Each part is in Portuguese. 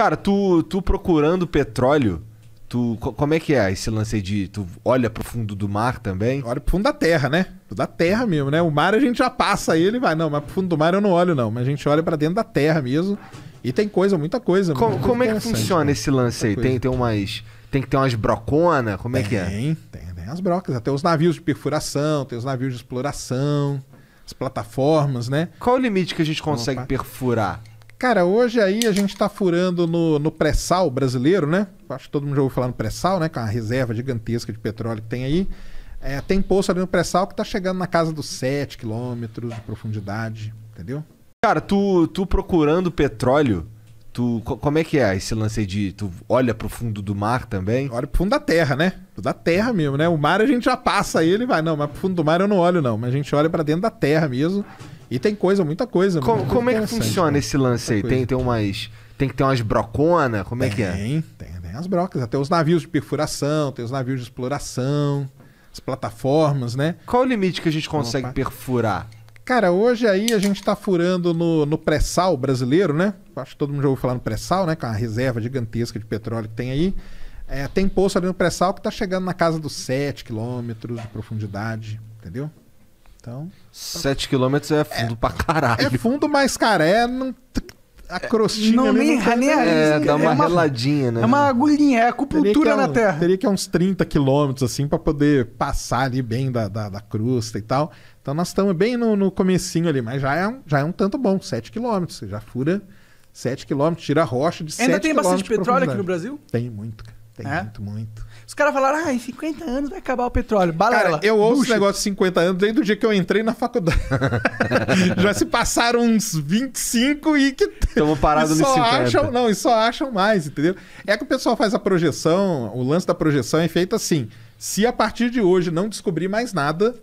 Cara, tu, tu procurando petróleo, tu como é que é esse lance aí de tu olha pro fundo do mar também? Olha pro fundo da terra, né? Da terra mesmo, né? O mar a gente já passa aí, ele vai, não, mas pro fundo do mar eu não olho não, mas a gente olha para dentro da terra mesmo. E tem coisa, muita coisa. Co muita como coisa é que funciona né? esse lance aí? Tem Tem, tem umas tem que ter umas broconas. como é que é? Tem, tem as brocas, até né? os navios de perfuração, tem os navios de exploração, as plataformas, né? Qual o limite que a gente consegue Opa. perfurar? Cara, hoje aí a gente tá furando no, no pré-sal brasileiro, né? Acho que todo mundo já ouviu falar no pré-sal, né? Com é a reserva gigantesca de petróleo que tem aí. É, tem poço ali no pré-sal que tá chegando na casa dos 7 quilômetros de profundidade, entendeu? Cara, tu, tu procurando petróleo, tu como é que é esse lance de tu olha pro fundo do mar também? Olha pro fundo da terra, né? Da terra mesmo, né? O mar a gente já passa ele vai, não, mas pro fundo do mar eu não olho não, mas a gente olha para dentro da terra mesmo. E tem coisa, muita coisa. Co como é que funciona né? esse lance aí? Tem, tem umas. Tem que ter umas broconas. Como tem, é que é? Tem, tem as brocas. Até os navios de perfuração, tem os navios de exploração, as plataformas, né? Qual o limite que a gente consegue Opa. perfurar? Cara, hoje aí a gente tá furando no, no pré-sal brasileiro, né? Acho que todo mundo já ouviu falar no pré-sal, né? Com é a reserva gigantesca de petróleo que tem aí. É, tem poço ali no pré-sal que tá chegando na casa dos 7 quilômetros de profundidade, entendeu? Então. 7 km é fundo é, pra caralho. É fundo, mas, cara, é. Não, a é, crostinha. Não, nem, não é, nem é a, é, dá uma, é uma reladinha, né? É uma agulhinha, é acupuntura na terra. Teria que é uns 30 quilômetros, assim, para poder passar ali bem da, da, da, crosta e tal. Então nós estamos bem no, no comecinho ali, mas já é, um, já é um tanto bom, 7 quilômetros. Você já fura 7 quilômetros, tira rocha de 7 km. Ainda tem bastante petróleo aqui no Brasil? Tem muito, cara. Tem é? muito, muito. Os caras falaram, ah, em 50 anos vai acabar o petróleo. Balela. Cara, eu ouço Buxa. esse negócio de 50 anos desde o dia que eu entrei na faculdade. Já se passaram uns 25 e que. Estamos parados nos 50. Acham, não, e só acham mais, entendeu? É que o pessoal faz a projeção, o lance da projeção é feito assim. Se a partir de hoje não descobrir mais nada,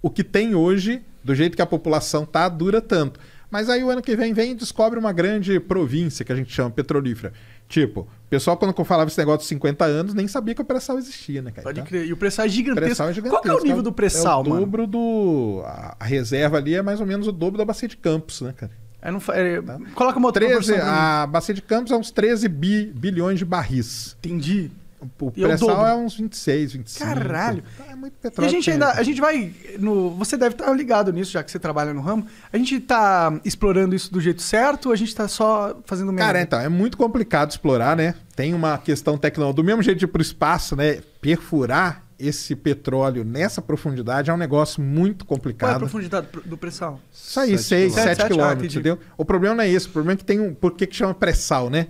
o que tem hoje, do jeito que a população tá, dura tanto. Mas aí o ano que vem vem e descobre uma grande província que a gente chama petrolífera. Tipo, pessoal, quando eu falava esse negócio de 50 anos, nem sabia que o pré-sal existia, né, cara? Pode então, crer. E o pré-sal é gigantesco. Pré é gigantesco. Qual é o nível do pré-sal, é mano? o dobro do... A reserva ali é mais ou menos o dobro da bacia de Campos, né, cara? É, não, é, tá? Coloca uma outra 13, A bacia de Campos é uns 13 bi, bilhões de barris. Entendi. É o pré-sal é uns 26, 25. Caralho. É muito petróleo. E a gente ainda. A gente vai. No, você deve estar tá ligado nisso, já que você trabalha no ramo. A gente está explorando isso do jeito certo ou a gente está só fazendo merda? Cara, então, é muito complicado explorar, né? Tem uma questão tecnológica. Do mesmo jeito de ir para o espaço, né? Perfurar esse petróleo nessa profundidade é um negócio muito complicado. Qual é a profundidade do pré-sal? Isso aí, 6, 7 quilômetros, ah, entendeu? O problema não é esse. O problema é que tem um... Por que, que chama pré-sal, né?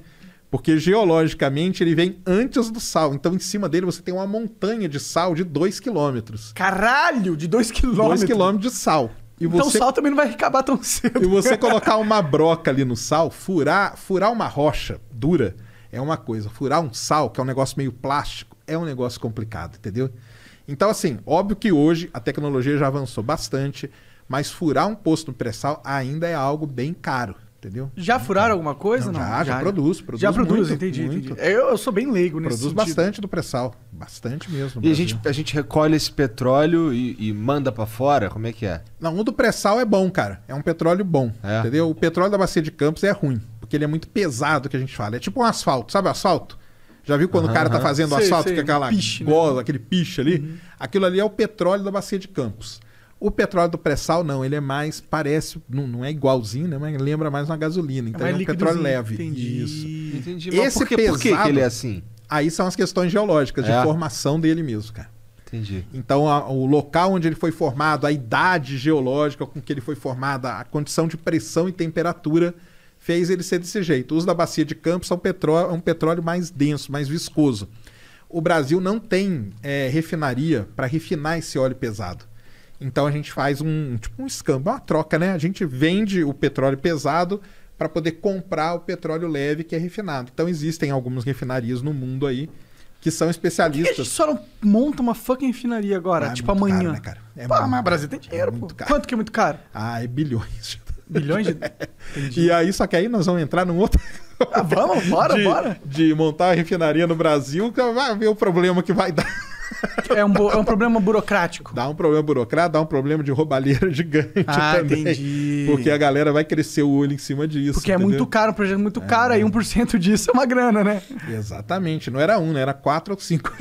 Porque geologicamente ele vem antes do sal. Então em cima dele você tem uma montanha de sal de 2 km. Caralho! De 2 km? 2 km de sal. E então você... o sal também não vai acabar tão cedo. E você colocar uma broca ali no sal, furar, furar uma rocha dura é uma coisa. Furar um sal, que é um negócio meio plástico, é um negócio complicado, entendeu? Então, assim, óbvio que hoje a tecnologia já avançou bastante, mas furar um posto no pré-sal ainda é algo bem caro. Entendeu? Já então, furaram alguma coisa? Não, não? Já, já, já, produz, produz. Já produz, muito, entendi, muito. entendi. Eu, eu, sou bem leigo nisso. nesse Produz bastante do pré-sal. Bastante mesmo. E a gente, a gente recolhe esse petróleo e, e manda para fora? Como é que é? Não, o do pré-sal é bom, cara. É um petróleo bom. É. Entendeu? O petróleo da bacia de Campos é ruim, porque ele é muito pesado que a gente fala. É tipo um asfalto, sabe o asfalto? Já viu quando uhum. o cara tá fazendo sei, asfalto, sei, que é aquela piche, né? gola, né? aquele piche ali? Uhum. Aquilo ali é o petróleo da bacia de Campos. O petróleo do pré-sal, não, ele é mais, parece, não, não é igualzinho, né? Mas lembra mais uma gasolina. Então é, é um petróleo leve. Entendi. Isso. Entendi. Mas Esse por, que, pesado, por que ele é assim? Aí são as questões geológicas, é. de formação dele mesmo, cara. Entendi. Então, a, o local onde ele foi formado, a idade geológica com que ele foi formado, a condição de pressão e temperatura fez ele ser desse jeito. O uso da bacia de Campos é um petróleo, é um petróleo mais denso, mais viscoso. O Brasil não tem é, refinaria para refinar esse óleo pesado. Então a gente faz um tipo um escambo, uma troca, né? A gente vende o petróleo pesado para poder comprar o petróleo leve que é refinado. Então existem algumas refinarias no mundo aí que são especialistas. Por que só não monta uma fucking refinaria agora, ah, é tipo amanhã. Caro, né, cara? É pô, mas o Brasil tem é dinheiro, é pô. Caro. Quanto que é muito caro? Ah, é bilhões. Bilhões de. Entendi. E aí, só que aí nós vamos entrar num outro. Ah, vamos, bora, de, bora. De montar a refinaria no Brasil, vai ver o problema que vai dar. É um, é um problema burocrático. Dá um problema burocrático, dá um problema de roubalheira gigante ah, também. Entendi. Porque a galera vai crescer o olho em cima disso. Porque entendeu? é muito caro, um projeto muito é. caro, aí 1% é. disso é uma grana, né? Exatamente. Não era um, né? Era quatro ou cinco.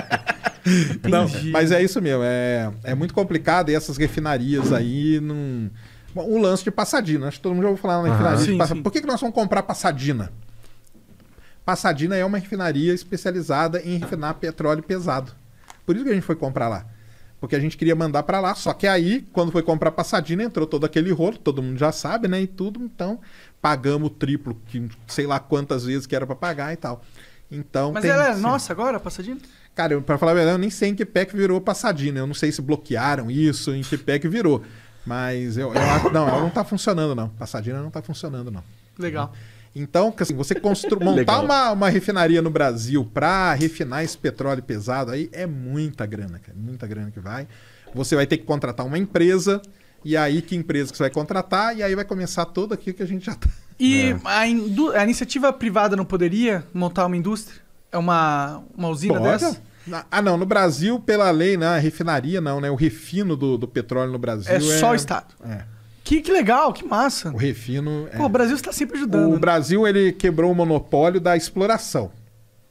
não, mas é isso mesmo. É, é muito complicado e essas refinarias aí não. Bom, o lance de passadina, acho que todo mundo já ouviu falar na refinaria. Uhum. Por que, que nós vamos comprar passadina? Passadina é uma refinaria especializada em refinar petróleo pesado. Por isso que a gente foi comprar lá. Porque a gente queria mandar para lá, só que aí, quando foi comprar Passadina, entrou todo aquele rolo, todo mundo já sabe, né? E tudo, então pagamos o triplo, que sei lá quantas vezes que era para pagar e tal. Então, Mas tem, ela é nossa agora, Passadina? Cara, para falar a verdade, eu nem sei em que PEC virou Passadina. Eu não sei se bloquearam isso, em que PEC virou. Mas eu, eu acho. Não, ela não tá funcionando, não. Passadina não tá funcionando, não. Legal. Então, então, assim, você constru... montar uma, uma, refinaria no Brasil para refinar esse petróleo pesado aí é muita grana, cara. Muita grana que vai. Você vai ter que contratar uma empresa, e é aí que empresa que você vai contratar, e aí vai começar tudo aquilo que a gente já tá. E é. a, indu... a, iniciativa privada não poderia montar uma indústria? É uma, uma usina Pode. dessa? Ah, não. No Brasil, pela lei, né? A refinaria não, né? O refino do, do petróleo no Brasil é... é... só o Estado. É. Que, que legal, que massa. O refino. É Pô, é... o Brasil está sempre ajudando. O né? Brasil ele quebrou o monopólio da exploração.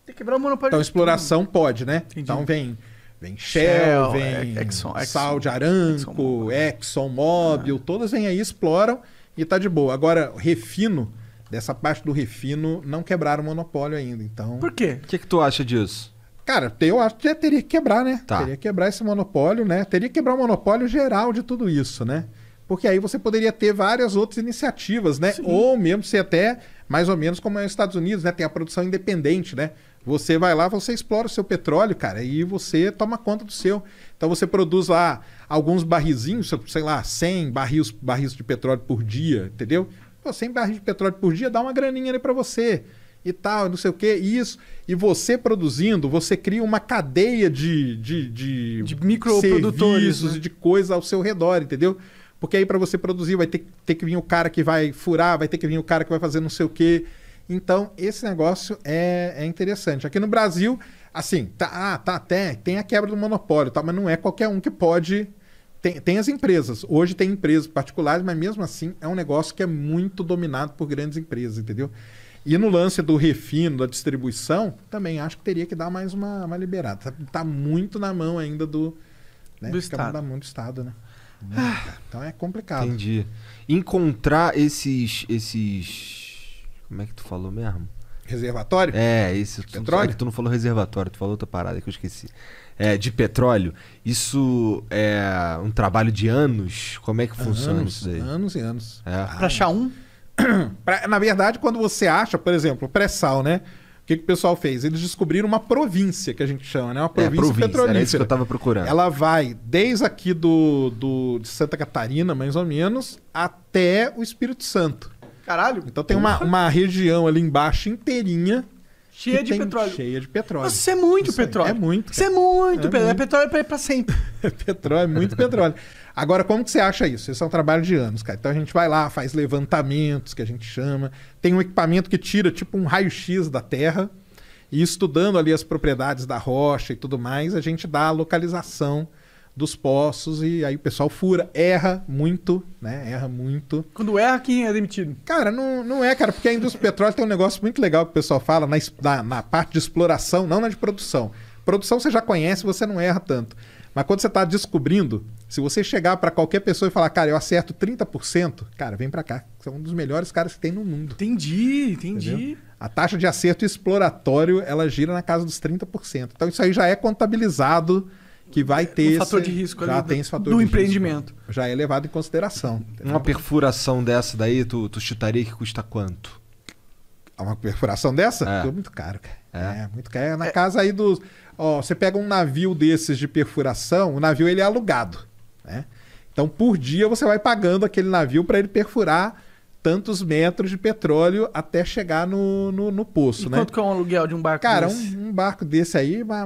Tem quebrar o monopólio. Então, exploração tudo. pode, né? Entendi. Então vem Vem Shell, vem é, Exxon, Exxon, Saudi Aramco, Exxon ah. todas vêm aí, exploram e tá de boa. Agora, refino, dessa parte do refino, não quebraram o monopólio ainda, então... Por quê? O que, que tu acha disso? Cara, eu acho que teria que quebrar, né? Tá. Teria que quebrar esse monopólio, né? Teria que quebrar o monopólio geral de tudo isso, né? Porque aí você poderia ter várias outras iniciativas, né? Sim. Ou mesmo se até mais ou menos como é nos Estados Unidos, né? Tem a produção independente, né? Você vai lá, você explora o seu petróleo, cara, e você toma conta do seu. Então você produz lá alguns barrizinhos, sei lá, 100 barris, barris de petróleo por dia, entendeu? Pô, 100 barris de petróleo por dia dá uma graninha ali para você e tal, não sei o que, isso. E você produzindo, você cria uma cadeia de, de, de, de microprodutores né? e de coisa ao seu redor, entendeu? Porque aí para você produzir vai ter, ter que vir o cara que vai furar, vai ter que vir o cara que vai fazer não sei o quê. Então, esse negócio é, é interessante. Aqui no Brasil, assim, tá, ah, tá até, tem a quebra do monopólio, tá, mas não é qualquer um que pode. Tem, tem as empresas. Hoje tem empresas particulares, mas mesmo assim é um negócio que é muito dominado por grandes empresas, entendeu? E no lance do refino, da distribuição, também acho que teria que dar mais uma, uma liberada. Tá, tá muito na mão ainda do, né? do Estado. Na mão do Estado, né? então é complicado. Entendi. Encontrar esses. esses. Como é que tu falou mesmo? Reservatório? É, esse. petróleo? Tu, é que tu não falou reservatório, tu falou outra parada que eu esqueci. É, de petróleo, isso é um trabalho de anos? Como é que funciona anos, isso daí? Anos e anos. É. Ah, pra achar um? na verdade, quando você acha, por exemplo, pré-sal, né? que, que o pessoal fez? Eles descobriram uma província, que a gente chama, né? Uma província, é, província petrolífera. Era isso que eu estava procurando. Ela vai desde aqui do, do, de Santa Catarina, mais ou menos, até o Espírito Santo. Caralho. Então tem uma, uma região ali embaixo inteirinha Cheia de petróleo. Cheia de petróleo. Nossa, isso é muito isso é petróleo. É muito. Cara. Isso é muito. É, petróleo. É muito. é petróleo pra, pra sempre. é petróleo, muito petróleo. Agora, como que você acha isso? Esse é um trabalho de anos, cara. Então a gente vai lá, faz levantamentos, que a gente chama. Tem um equipamento que tira tipo um raio-x da Terra. E estudando ali as propriedades da rocha e tudo mais, a gente dá a localização dos poços e aí o pessoal fura, erra muito, né? Erra muito. Quando erra, quem é demitido? Cara, não, não é, cara, porque a indústria do petróleo tem um negócio muito legal que o pessoal fala na, na, na parte de exploração, não na de produção. Produção você já conhece, você não erra tanto. Mas quando você está descobrindo, se você chegar para qualquer pessoa e falar, cara, eu acerto 30%, cara, vem para cá. Você é um dos melhores caras que tem no mundo. Entendi, entendi. Entendeu? A taxa de acerto exploratório, ela gira na casa dos 30%. Então isso aí já é contabilizado que vai é, ter um fator esse, de risco já tem esse fator do empreendimento. Risco, já é levado em consideração. Entendeu? Uma perfuração dessa daí, tu, tu chutaria que custa quanto? Ah, uma perfuração dessa? É. muito caro, cara. É. é, muito caro. É na é. casa aí dos. Ó, você pega um navio desses de perfuração, o navio ele é alugado. Né? Então, por dia, você vai pagando aquele navio para ele perfurar tantos metros de petróleo até chegar no, no, no poço, e né? quanto que é um aluguel de um barco Cara, desse? Um, um barco desse aí, vai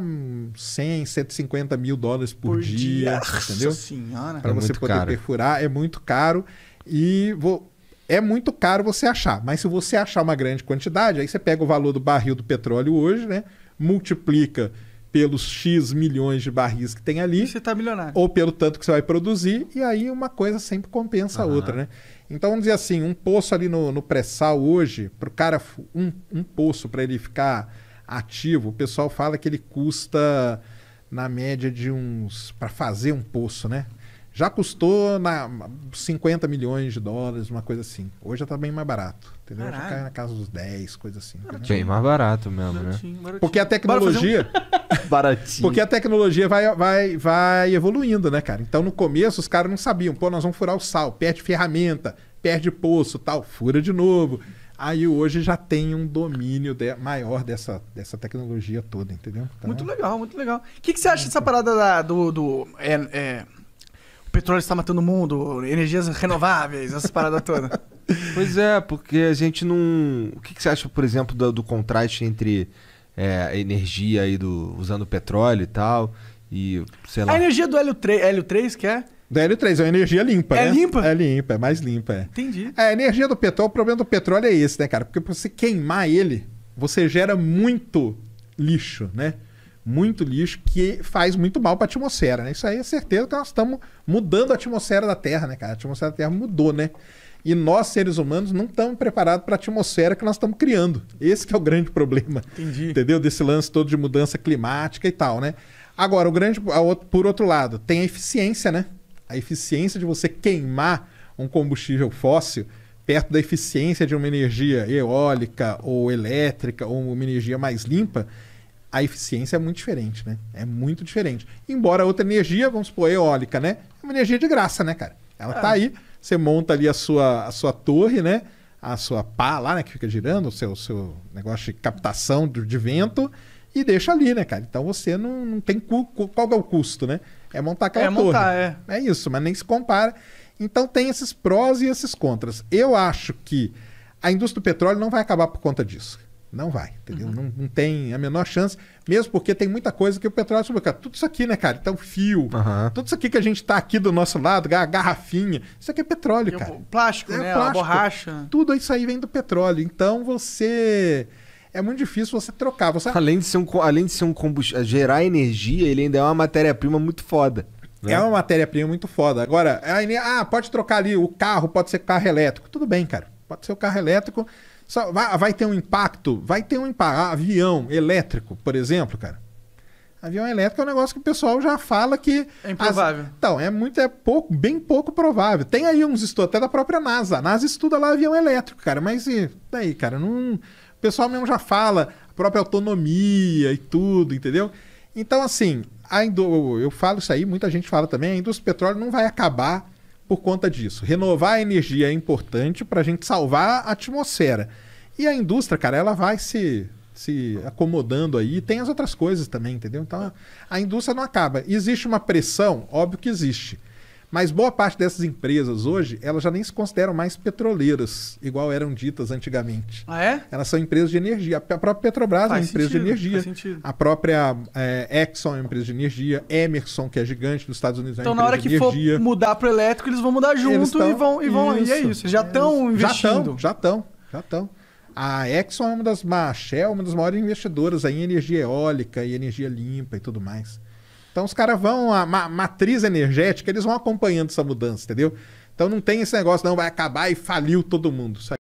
100, 150 mil dólares por, por dia, dia, entendeu? senhora! Para é você poder caro. perfurar, é muito caro. E vou, é muito caro você achar, mas se você achar uma grande quantidade, aí você pega o valor do barril do petróleo hoje, né? Multiplica pelos X milhões de barris que tem ali. você está milionário. Ou pelo tanto que você vai produzir, e aí uma coisa sempre compensa uhum. a outra, né? Então vamos dizer assim, um poço ali no, no pré-sal hoje, para o cara, um, um poço para ele ficar ativo, o pessoal fala que ele custa na média de uns. para fazer um poço, né? Já custou na 50 milhões de dólares, uma coisa assim. Hoje já está bem mais barato. Entendeu? Já cai na casa dos 10, coisa assim. Bem mais barato mesmo, né? baratinho, né? Baratinho. Porque a tecnologia. baratinho. Porque a tecnologia vai, vai, vai evoluindo, né, cara? Então, no começo, os caras não sabiam. Pô, nós vamos furar o sal, perde ferramenta, perde poço tal, fura de novo. Aí hoje já tem um domínio de, maior dessa, dessa tecnologia toda, entendeu? Então, muito legal, muito legal. O que, que você acha dessa parada da, do... do é, é, o petróleo está matando o mundo, energias renováveis, essa parada toda Pois é, porque a gente não... O que, que você acha, por exemplo, do, do contraste entre é, energia aí do. usando petróleo e tal. E, sei lá. A energia do hélio 3, hélio 3 que é? Do hélio 3, é uma energia limpa, é né? limpa? É limpa, é mais limpa. É. Entendi. É, a energia do petróleo, o problema do petróleo é esse, né, cara? Porque pra você queimar ele, você gera muito lixo, né? muito lixo que faz muito mal para a atmosfera, né? Isso aí é certeza que nós estamos mudando a atmosfera da Terra, né, cara? A atmosfera da Terra mudou, né? E nós, seres humanos, não estamos preparados para a atmosfera que nós estamos criando. Esse é o grande problema. Entendi. Entendeu? Desse lance todo de mudança climática e tal, né? Agora, o grande, por outro lado, tem a eficiência, né? A eficiência de você queimar um combustível fóssil perto da eficiência de uma energia eólica ou elétrica ou uma energia mais limpa a eficiência é muito diferente, né? É muito diferente. Embora outra energia, vamos supor, eólica, né? É uma energia de graça, né, cara? Ela ah. tá é. aí, você monta ali a sua, a sua torre, né? A sua pá lá, né? Que fica girando, o seu, seu negócio de captação de, vento e deixa ali, né, cara? Então você não, não tem... Cu, qual é o custo, né? É montar aquela é torre. Montar, é. é isso, mas nem se compara. Então tem esses prós e esses contras. Eu acho que a indústria do petróleo não vai acabar por conta disso. Não vai, entendeu? Uhum. Não, não, tem a menor chance, mesmo porque tem muita coisa que o petróleo subiu. Tudo isso aqui, né, cara? Então, fio, uhum. tudo isso aqui que a gente está aqui do nosso lado, a garrafinha, isso aqui é petróleo, cara. Plástico, é, né? Plástico. A borracha. Tudo isso aí vem do petróleo. Então, você é muito difícil você trocar. Você... Além de ser um, além de ser um combustível, eh, gerar energia, ele ainda é uma matéria-prima muito foda. Né? É uma matéria-prima muito foda. Agora, ah, pode trocar ali o carro, pode ser carro elétrico. Tudo bem, cara. Pode ser o carro elétrico. Vai, vai ter um impacto? Vai ter um impacto. Ah, avião elétrico, por exemplo, cara. Avião elétrico é um negócio que o pessoal já fala que. É improvável. As... Então, é muito, é pouco, bem pouco provável. Tem aí uns estudos, até da própria NASA. A NASA estuda lá avião elétrico, cara. Mas e daí, cara? Não... O pessoal mesmo já fala, a própria autonomia e tudo, entendeu? Então, assim, a indo... eu falo isso aí, muita gente fala também, a indústria do petróleo não vai acabar por conta disso. Renovar a energia é importante para a gente salvar a atmosfera. E a indústria, cara, ela vai se, se acomodando aí. Tem as outras coisas também, entendeu? Então a indústria não acaba. Existe uma pressão? Óbvio que existe. Mas boa parte dessas empresas hoje, elas já nem se consideram mais petroleiras, igual eram ditas antigamente. Ah, é? Elas são empresas de energia. A própria Petrobras faz é uma empresa sentido, de energia. A própria é, Exxon é uma empresa de energia. Emerson, que é gigante dos Estados Unidos, é então, uma empresa de energia. Então, na hora que for mudar para o elétrico, eles vão mudar junto tão... e vão. E, vão isso, e é isso. Já estão é investindo. Já estão, já estão. A Exxon é uma das, a Shell é uma das maiores investidoras em energia eólica e energia limpa e tudo mais. Então os caras vão, a ma matriz energética, eles vão acompanhando essa mudança, entendeu? Então não tem esse negócio, não, vai acabar e faliu todo mundo. Isso